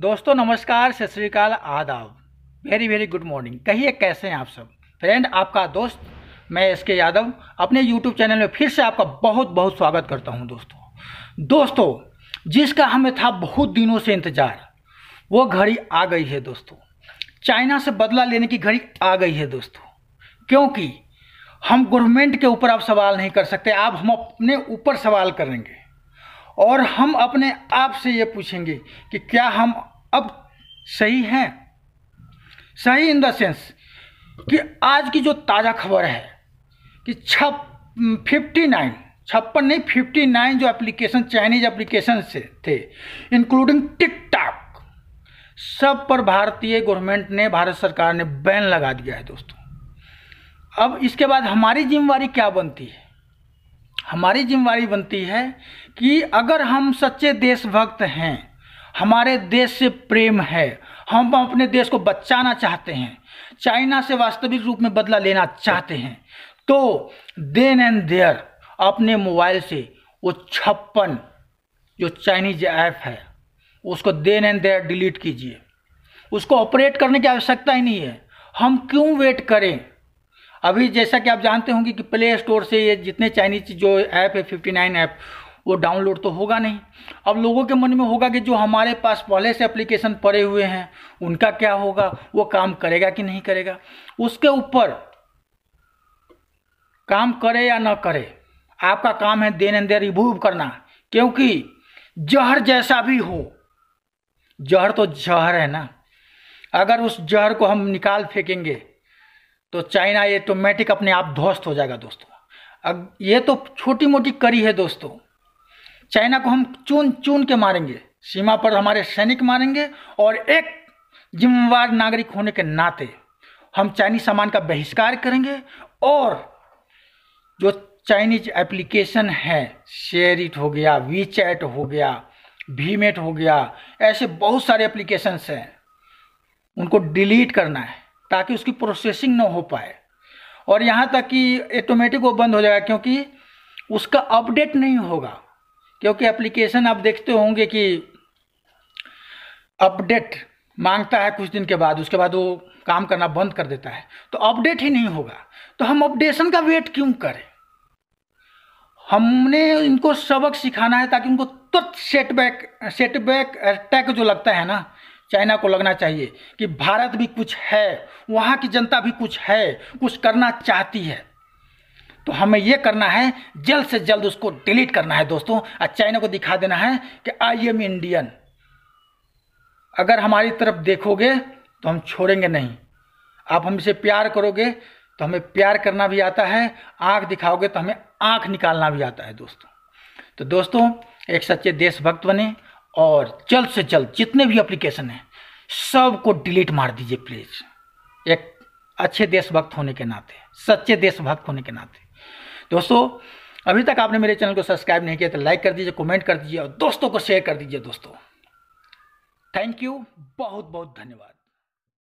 दोस्तों नमस्कार सत श्रीकाल आदाब वेरी वेरी गुड मॉर्निंग कहिए कैसे हैं आप सब फ्रेंड आपका दोस्त मैं एस के यादव अपने यूट्यूब चैनल में फिर से आपका बहुत बहुत स्वागत करता हूं दोस्तों दोस्तों जिसका हमें था बहुत दिनों से इंतज़ार वो घड़ी आ गई है दोस्तों चाइना से बदला लेने की घड़ी आ गई है दोस्तों क्योंकि हम गवर्नमेंट के ऊपर आप सवाल नहीं कर सकते आप हम अपने ऊपर सवाल करेंगे और हम अपने आप से ये पूछेंगे कि क्या हम अब सही है सही इन द सेंस कि आज की जो ताज़ा खबर है कि छप फिफ्टी नाइन छप्पन नहीं फिफ्टी नाइन जो एप्लीकेशन चाइनीज एप्लीकेशन से थे इंक्लूडिंग टिकटॉक सब पर भारतीय गवर्नमेंट ने भारत सरकार ने बैन लगा दिया है दोस्तों अब इसके बाद हमारी जिम्मेवारी क्या बनती है हमारी जिम्मेवारी बनती है कि अगर हम सच्चे देशभक्त हैं हमारे देश से प्रेम है हम अपने देश को बचाना चाहते हैं चाइना से वास्तविक रूप में बदला लेना चाहते हैं तो देन एंड देयर अपने मोबाइल से वो छप्पन जो चाइनीज ऐप है उसको देन एंड देयर डिलीट कीजिए उसको ऑपरेट करने की आवश्यकता ही नहीं है हम क्यों वेट करें अभी जैसा कि आप जानते होंगे कि प्ले स्टोर से ये जितने चाइनीज जो ऐप है फिफ्टी नाइन ऐप वो डाउनलोड तो होगा नहीं अब लोगों के मन में होगा कि जो हमारे पास पहले से एप्लीकेशन पड़े हुए हैं उनका क्या होगा वो काम करेगा कि नहीं करेगा उसके ऊपर काम करे या ना करे आपका काम है देन एंड देर रिमूव करना क्योंकि जहर जैसा भी हो जहर तो जहर है ना अगर उस जहर को हम निकाल फेंकेंगे तो चाइना ये ऑटोमेटिक तो अपने आप ध्वस्त हो जाएगा दोस्तों अब ये तो छोटी मोटी करी है दोस्तों चाइना को हम चुन चुन के मारेंगे सीमा पर हमारे सैनिक मारेंगे और एक जिम्मेवार नागरिक होने के नाते हम चाइनीज सामान का बहिष्कार करेंगे और जो चाइनीज एप्लीकेशन है शेयर हो गया वी चैट हो गया भीमेट हो गया ऐसे बहुत सारे एप्लीकेशंस हैं उनको डिलीट करना है ताकि उसकी प्रोसेसिंग ना हो पाए और यहाँ तक कि ऑटोमेटिक वो बंद हो जाएगा क्योंकि उसका अपडेट नहीं होगा क्योंकि एप्लीकेशन आप देखते होंगे कि अपडेट मांगता है कुछ दिन के बाद उसके बाद वो काम करना बंद कर देता है तो अपडेट ही नहीं होगा तो हम अपडेशन का वेट क्यों करें हमने इनको सबक सिखाना है ताकि उनको तुरंत सेटबैक सेटबैक अटैक जो लगता है ना चाइना को लगना चाहिए कि भारत भी कुछ है वहाँ की जनता भी कुछ है कुछ करना चाहती है तो हमें ये करना है जल्द से जल्द उसको डिलीट करना है दोस्तों और चाइना को दिखा देना है कि आई एम इंडियन अगर हमारी तरफ देखोगे तो हम छोड़ेंगे नहीं आप हमसे प्यार करोगे तो हमें प्यार करना भी आता है आंख दिखाओगे तो हमें आंख निकालना भी आता है दोस्तों तो दोस्तों एक सच्चे देशभक्त बने और जल्द से जल्द जितने भी एप्लीकेशन हैं सबको डिलीट मार दीजिए प्लीज़ एक अच्छे देशभक्त होने के नाते सच्चे देशभक्त होने के नाते दोस्तों अभी तक आपने मेरे चैनल को सब्सक्राइब नहीं किया तो लाइक कर दीजिए कमेंट कर दीजिए और दोस्तों को शेयर कर दीजिए दोस्तों थैंक यू बहुत बहुत धन्यवाद